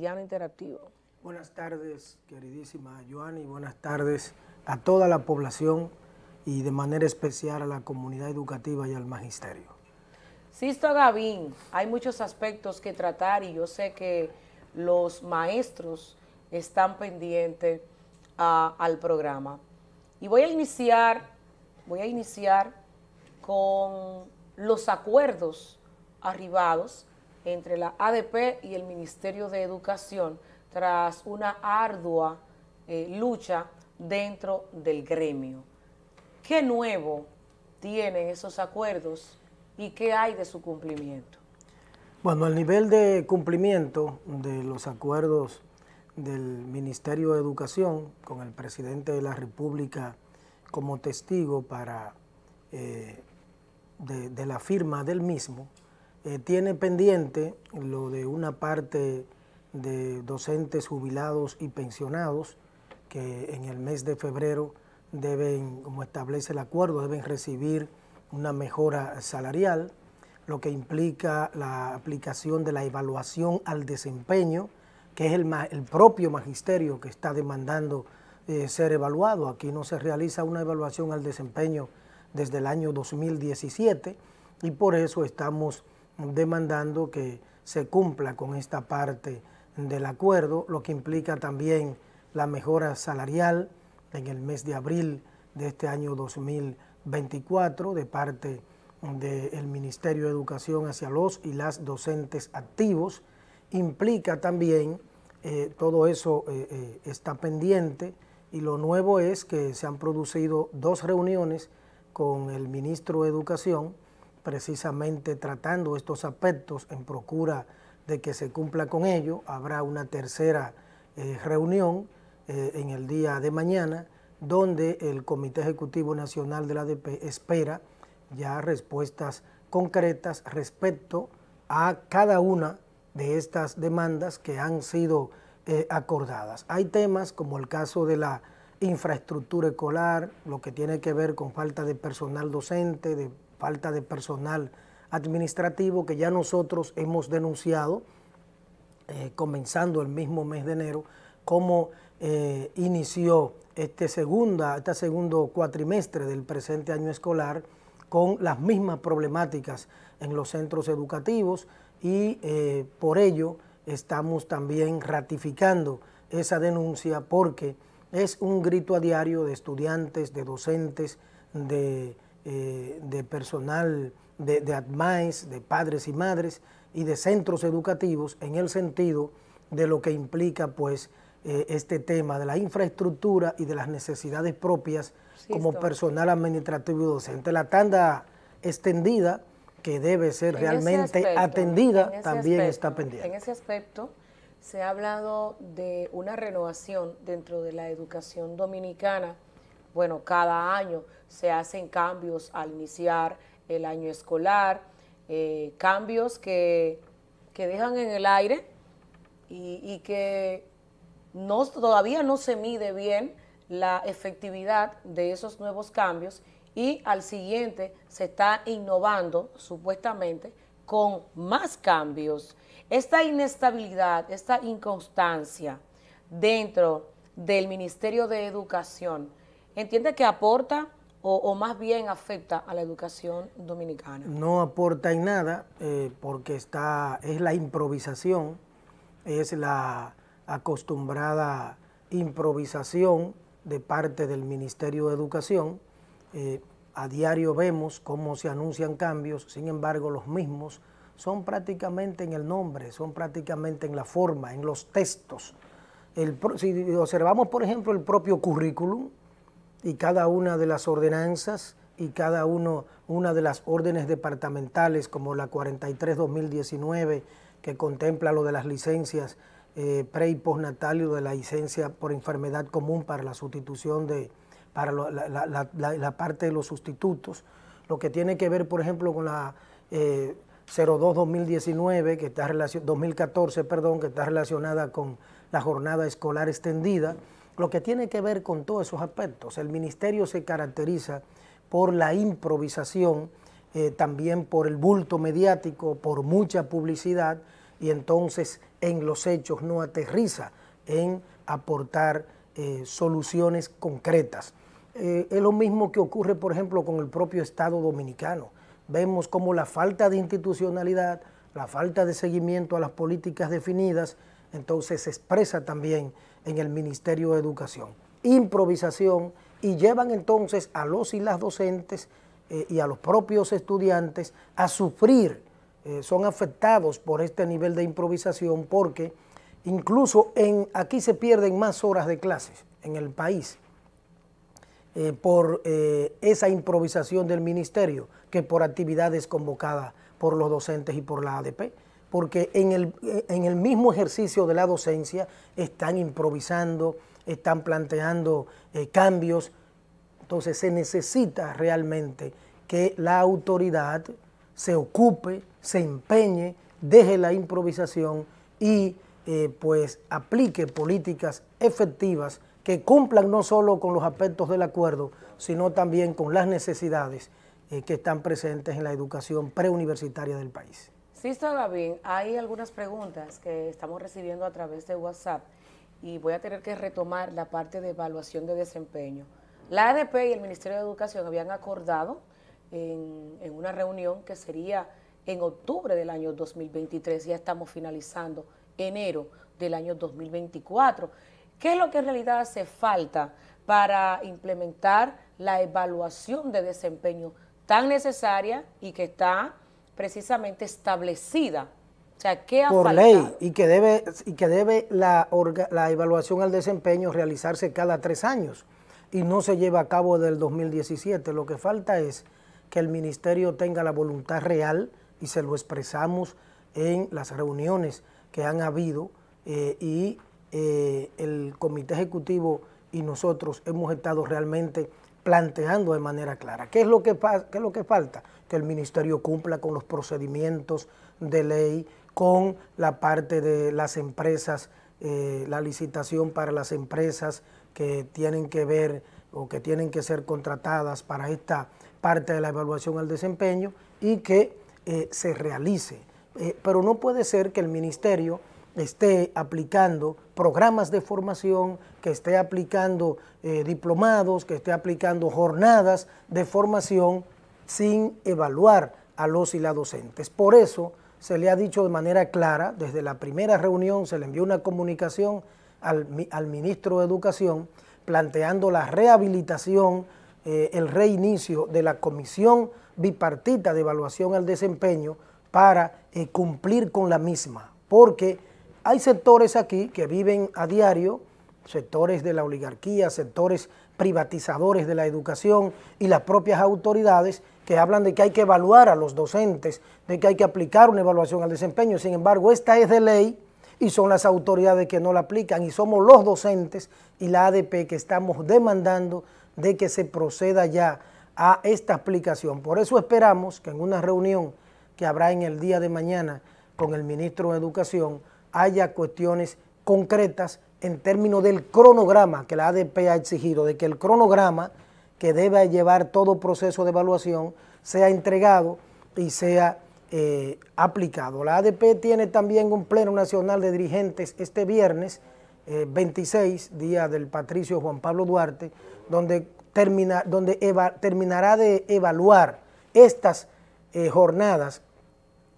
Interactivo. Buenas tardes, queridísima Joana, y buenas tardes a toda la población y de manera especial a la comunidad educativa y al magisterio. Sisto Gavín, hay muchos aspectos que tratar y yo sé que los maestros están pendientes al programa. Y voy a iniciar, voy a iniciar con los acuerdos arribados entre la ADP y el Ministerio de Educación tras una ardua eh, lucha dentro del gremio. ¿Qué nuevo tienen esos acuerdos y qué hay de su cumplimiento? Bueno, al nivel de cumplimiento de los acuerdos del Ministerio de Educación con el presidente de la República como testigo para eh, de la firma del mismo, eh, tiene pendiente lo de una parte de docentes jubilados y pensionados que en el mes de febrero deben, como establece el acuerdo, deben recibir una mejora salarial, lo que implica la aplicación de la evaluación al desempeño, que es el, el propio magisterio que está demandando eh, ser evaluado. Aquí no se realiza una evaluación al desempeño desde el año 2017 y por eso estamos demandando que se cumpla con esta parte del acuerdo, lo que implica también la mejora salarial en el mes de abril de este año 2024 de parte del Ministerio de Educación hacia los y las docentes activos. Implica también, eh, todo eso eh, eh, está pendiente y lo nuevo es que se han producido dos reuniones con el ministro de Educación precisamente tratando estos aspectos en procura de que se cumpla con ello. Habrá una tercera eh, reunión eh, en el día de mañana donde el Comité Ejecutivo Nacional de la ADP espera ya respuestas concretas respecto a cada una de estas demandas que han sido eh, acordadas. Hay temas como el caso de la infraestructura escolar, lo que tiene que ver con falta de personal docente, de falta de personal administrativo que ya nosotros hemos denunciado, eh, comenzando el mismo mes de enero, cómo eh, inició este, este, segundo cuatrimestre del presente año escolar con las mismas problemáticas en los centros educativos y eh, por ello estamos también ratificando esa denuncia porque es un grito a diario de estudiantes, de docentes, de eh, de personal de, de ADMAES, de padres y madres y de centros educativos en el sentido de lo que implica pues eh, este tema de la infraestructura y de las necesidades propias como personal administrativo y docente. La tanda extendida que debe ser realmente atendida también está pendiente. En ese aspecto se ha hablado de una renovación dentro de la educación dominicana bueno, cada año se hacen cambios al iniciar el año escolar, eh, cambios que, dejan en el aire y, y que no, todavía no se mide bien la efectividad de esos nuevos cambios y al siguiente se está innovando supuestamente con más cambios. Esta inestabilidad, esta inconstancia dentro del Ministerio de Educación, ¿Entiende que aporta o, más bien afecta a la educación dominicana? No aporta en nada eh, porque está es la improvisación, es la acostumbrada improvisación de parte del Ministerio de Educación. Eh, a diario vemos cómo se anuncian cambios, sin embargo los mismos son prácticamente en el nombre, son prácticamente en la forma, en los textos. si observamos, por ejemplo, el propio currículum, y cada una de las ordenanzas y cada uno, una de las órdenes departamentales como la 43-2019 que contempla lo de las licencias eh, pre y postnatal y de la licencia por enfermedad común para la sustitución de, para la, parte de los sustitutos, lo que tiene que ver por ejemplo con la 02-2019 eh, que está 2014 perdón, que está relacionada con la jornada escolar extendida, lo que tiene que ver con todos esos aspectos. El ministerio se caracteriza por la improvisación, eh, también por el bulto mediático, por mucha publicidad, y entonces en los hechos no aterriza en aportar eh, soluciones concretas. Eh, es lo mismo que ocurre, por ejemplo, con el propio Estado dominicano. Vemos como la falta de institucionalidad, la falta de seguimiento a las políticas definidas, entonces se expresa también en el Ministerio de Educación. Improvisación y llevan entonces a los y las docentes eh, y a los propios estudiantes a sufrir, eh, son afectados por este nivel de improvisación porque incluso en, aquí se pierden más horas de clases en el país. Eh, por esa improvisación del ministerio que por actividades convocadas por los docentes y por la ADP porque en el, mismo ejercicio de la docencia están improvisando, están planteando eh, cambios. Entonces se necesita realmente que la autoridad se ocupe, se empeñe, deje la improvisación y eh, pues aplique políticas efectivas que cumplan no solo con los aspectos del acuerdo, sino también con las necesidades eh, que están presentes en la educación preuniversitaria del país. Sí, está bien. Hay algunas preguntas que estamos recibiendo a través de WhatsApp y voy a tener que retomar la parte de evaluación de desempeño. La ADP y el Ministerio de Educación habían acordado en, en una reunión que sería en octubre del año 2023, ya estamos finalizando enero del año 2024. ¿Qué es lo que en realidad hace falta para implementar la evaluación de desempeño tan necesaria y que está precisamente establecida. O sea, ¿qué ha Por ley, y que debe, y que debe la, la evaluación al desempeño realizarse cada tres años y no se lleva a cabo del 2017. Lo que falta es que el ministerio tenga la voluntad real y se lo expresamos en las reuniones que han habido eh, y eh, el comité ejecutivo y nosotros hemos estado realmente planteando de manera clara. ¿Qué es lo que, es lo que falta? Que el ministerio cumpla con los procedimientos de ley, con la parte de las empresas, eh, la licitación para las empresas que tienen que ver o que tienen que ser contratadas para esta parte de la evaluación al desempeño y que eh, se realice. Eh, pero no puede ser que el ministerio esté aplicando programas de formación, que esté aplicando eh, diplomados, que esté aplicando jornadas de formación sin evaluar a los y las docentes. Por eso se le ha dicho de manera clara, desde la primera reunión se le envió una comunicación al, ministro de Educación planteando la rehabilitación, eh, el reinicio de la comisión bipartita de evaluación al desempeño para eh, cumplir con la misma, porque hay sectores aquí que viven a diario, sectores de la oligarquía, sectores privatizadores de la educación y las propias autoridades que hablan de que hay que evaluar a los docentes, de que hay que aplicar una evaluación al desempeño. Sin embargo, esta es de ley y son las autoridades que no la aplican y somos los docentes y la ADP que estamos demandando de que se proceda ya a esta aplicación. Por eso esperamos que en una reunión que habrá en el día de mañana con el ministro de Educación, haya cuestiones concretas en términos del cronograma que la ADP ha exigido, de que el cronograma que debe llevar todo proceso de evaluación sea entregado y sea eh, aplicado. La ADP tiene también un pleno nacional de dirigentes este viernes 26, eh, día del patricio Juan Pablo Duarte, donde, termina, donde terminará de evaluar estas eh, jornadas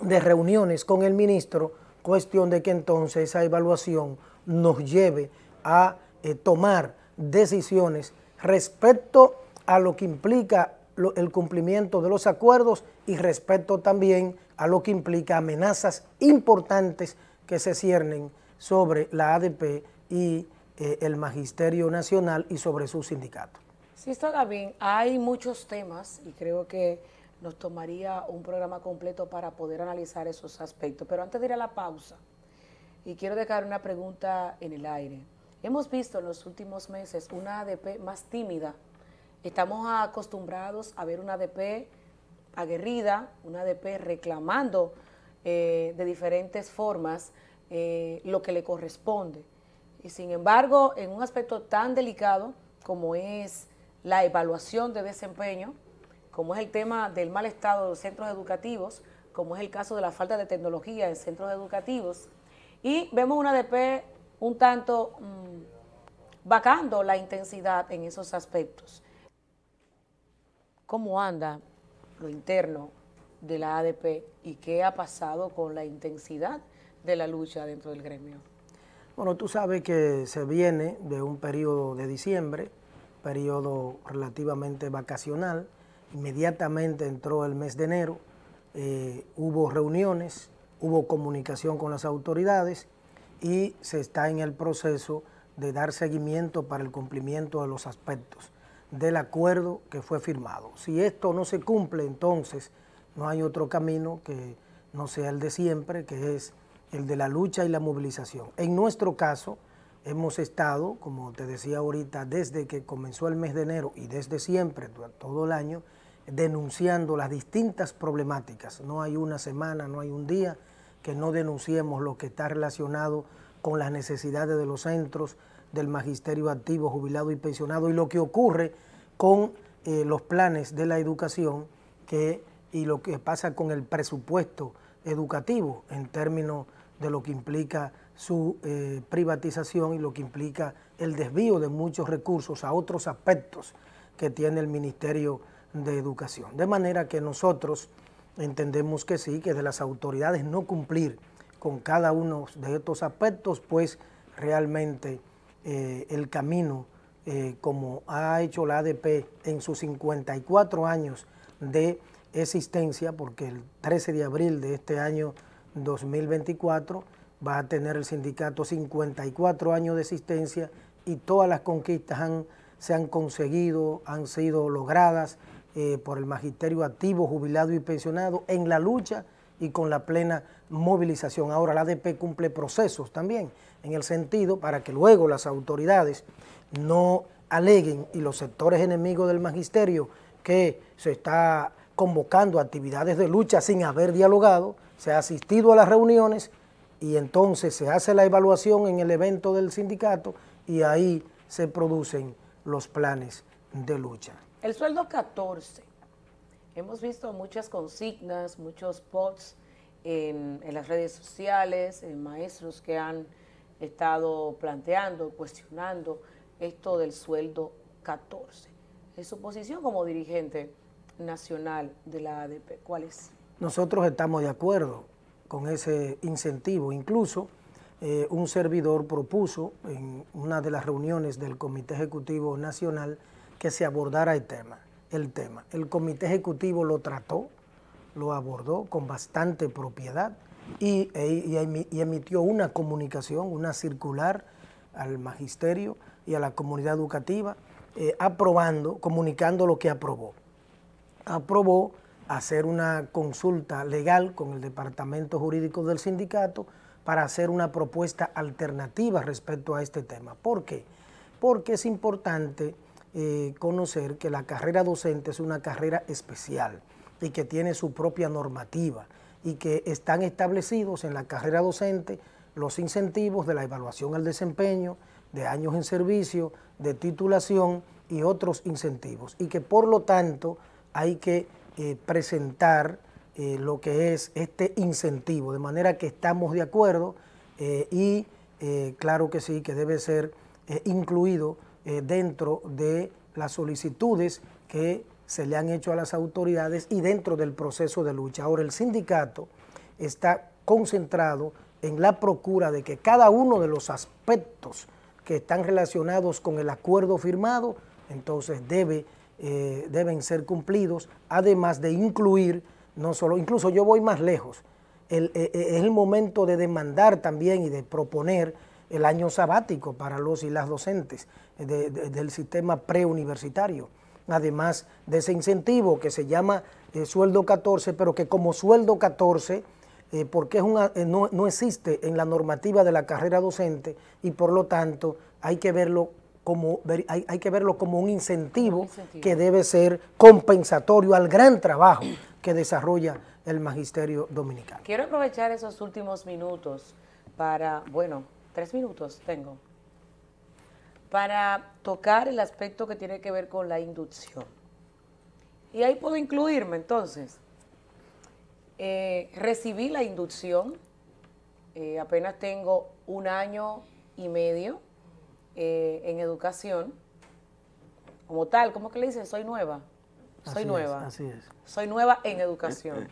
de reuniones con el ministro cuestión de que entonces esa evaluación nos lleve a eh, tomar decisiones respecto a lo que implica el cumplimiento de los acuerdos y respecto también a lo que implica amenazas importantes que se ciernen sobre la ADP y eh, el Magisterio Nacional y sobre su sindicato. Sí, está bien. Hay muchos temas y creo que nos tomaría un programa completo para poder analizar esos aspectos. Pero antes de ir a la pausa, y quiero dejar una pregunta en el aire. Hemos visto en los últimos meses una ADP más tímida. Estamos acostumbrados a ver una ADP aguerrida, una ADP reclamando eh, de diferentes formas eh, lo que le corresponde. Y sin embargo, en un aspecto tan delicado como es la evaluación de desempeño, como es el tema del mal estado de los centros educativos, como es el caso de la falta de tecnología en centros educativos, y vemos una ADP un tanto mm, vacando la intensidad en esos aspectos. ¿Cómo anda lo interno de la ADP y qué ha pasado con la intensidad de la lucha dentro del gremio? Bueno, tú sabes que se viene de un periodo de diciembre, periodo relativamente vacacional, Inmediatamente entró el mes de enero, eh, hubo reuniones, hubo comunicación con las autoridades y se está en el proceso de dar seguimiento para el cumplimiento de los aspectos del acuerdo que fue firmado. Si esto no se cumple, entonces no hay otro camino que no sea el de siempre, que es el de la lucha y la movilización. En nuestro caso, hemos estado, como te decía ahorita, desde que comenzó el mes de enero y desde siempre, todo el año, denunciando las distintas problemáticas. No hay una semana, no hay un día que no denunciemos lo que está relacionado con las necesidades de los centros, del magisterio activo, jubilado y pensionado, y lo que ocurre con eh, los planes de la educación que, y lo que pasa con el presupuesto educativo en términos de lo que implica su eh, privatización y lo que implica el desvío de muchos recursos a otros aspectos que tiene el Ministerio de educación. De manera que nosotros entendemos que sí, que de las autoridades no cumplir con cada uno de estos aspectos, pues realmente eh, el camino, eh, como ha hecho la ADP en sus 54 años de existencia, porque el 13 de abril de este año 2024 va a tener el sindicato 54 años de existencia y todas las conquistas han, se han conseguido, han sido logradas, eh, por el magisterio activo, jubilado y pensionado en la lucha y con la plena movilización. Ahora la ADP cumple procesos también en el sentido para que luego las autoridades no aleguen y los sectores enemigos del magisterio que se está convocando actividades de lucha sin haber dialogado, se ha asistido a las reuniones y entonces se hace la evaluación en el evento del sindicato y ahí se producen los planes de lucha. El sueldo 14. Hemos visto muchas consignas, muchos posts en, las redes sociales, en maestros que han estado planteando, cuestionando esto del sueldo 14. En su posición como dirigente nacional de la ADP, ¿cuál es? Nosotros estamos de acuerdo con ese incentivo. Incluso eh, un servidor propuso en una de las reuniones del Comité Ejecutivo Nacional que se abordara el tema. El, tema. el comité ejecutivo lo trató, lo abordó con bastante propiedad y, e, emitió una comunicación, una circular al magisterio y a la comunidad educativa, eh, aprobando, comunicando lo que aprobó. Aprobó hacer una consulta legal con el departamento jurídico del sindicato para hacer una propuesta alternativa respecto a este tema. ¿Por qué? Porque es importante eh, conocer que la carrera docente es una carrera especial y que tiene su propia normativa y que están establecidos en la carrera docente los incentivos de la evaluación al desempeño, de años en servicio, de titulación y otros incentivos. Y que por lo tanto hay que eh, presentar eh, lo que es este incentivo, de manera que estamos de acuerdo y claro que sí, que debe ser incluido eh, dentro de las solicitudes que se le han hecho a las autoridades y dentro del proceso de lucha. Ahora, el sindicato está concentrado en la procura de que cada uno de los aspectos que están relacionados con el acuerdo firmado, entonces debe, eh, deben ser cumplidos, además de incluir, no solo, incluso yo voy más lejos, eh, es el, el momento de demandar también y de proponer el año sabático para los y las docentes del sistema preuniversitario, además de ese incentivo que se llama eh, sueldo 14, pero que como sueldo 14, eh, porque es un eh, no, existe en la normativa de la carrera docente y por lo tanto hay que verlo como, hay, hay, que verlo como un incentivo, que debe ser compensatorio al gran trabajo que desarrolla el magisterio dominicano. Quiero aprovechar esos últimos minutos para, bueno, tres minutos tengo, para tocar el aspecto que tiene que ver con la inducción. Y ahí puedo incluirme entonces. Eh, recibí la inducción, eh, apenas tengo un año y medio eh, en educación, como tal, ¿cómo que le dicen? Soy nueva. Soy nueva. así es. Soy nueva en educación.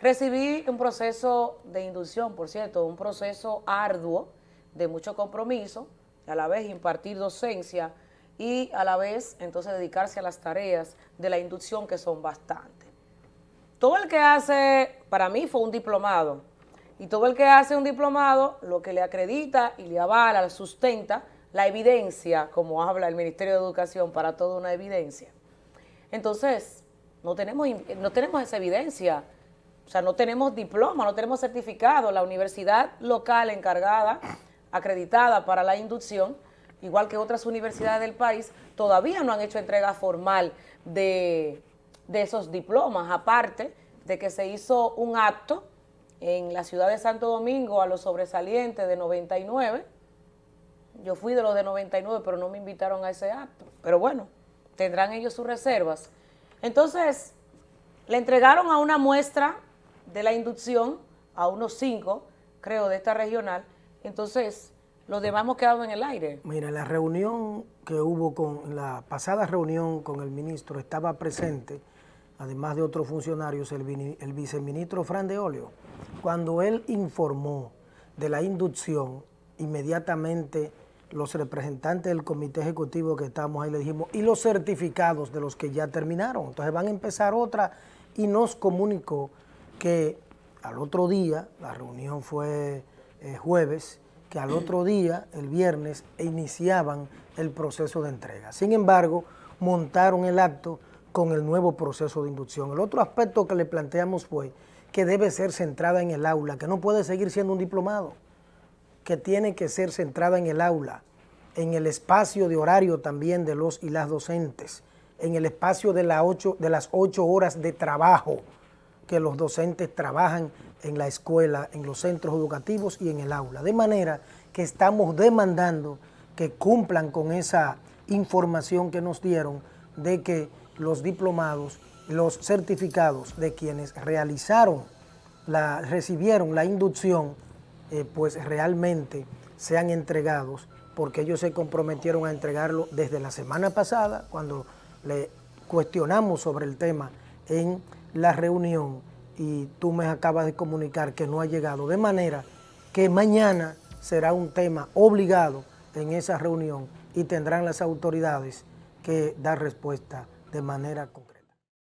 Recibí un proceso de inducción, por cierto, un proceso arduo de mucho compromiso, a la vez impartir docencia y a la vez entonces dedicarse a las tareas de la inducción que son bastantes. Todo el que hace, para mí fue un diplomado, y todo el que hace un diplomado lo que le acredita y le avala, sustenta la evidencia, como habla el Ministerio de Educación, para toda una evidencia. Entonces, no tenemos, no tenemos esa evidencia, o sea, no tenemos diploma, no tenemos certificado, la universidad local encargada acreditada para la inducción, igual que otras universidades del país, todavía no han hecho entrega formal de, esos diplomas, aparte de que se hizo un acto en la ciudad de Santo Domingo a los sobresalientes de 99. Yo fui de los de 99, pero no me invitaron a ese acto. Pero bueno, tendrán ellos sus reservas. Entonces, le entregaron a una muestra de la inducción, a unos cinco, creo, de esta regional, entonces, los demás hemos quedado en el aire. Mira, la reunión que hubo con la pasada reunión con el ministro estaba presente, además de otros funcionarios, el, el viceministro Fran de Olio. Cuando él informó de la inducción, inmediatamente los representantes del comité ejecutivo que estábamos ahí le dijimos, y los certificados de los que ya terminaron. Entonces van a empezar otra y nos comunicó que al otro día, la reunión fue eh, jueves que al otro día, el viernes, iniciaban el proceso de entrega. Sin embargo, montaron el acto con el nuevo proceso de inducción. El otro aspecto que le planteamos fue que debe ser centrada en el aula, que no puede seguir siendo un diplomado, que tiene que ser centrada en el aula, en el espacio de horario también de los y las docentes, en el espacio de, de las ocho horas de trabajo que los docentes trabajan en la escuela, en los centros educativos y en el aula. De manera que estamos demandando que cumplan con esa información que nos dieron de que los diplomados, los certificados de quienes realizaron, la, recibieron la inducción, eh, pues realmente sean entregados, porque ellos se comprometieron a entregarlo desde la semana pasada, cuando le cuestionamos sobre el tema en la reunión y tú me acabas de comunicar que no ha llegado. De manera que mañana será un tema obligado en esa reunión y tendrán las autoridades que dar respuesta de manera concreta.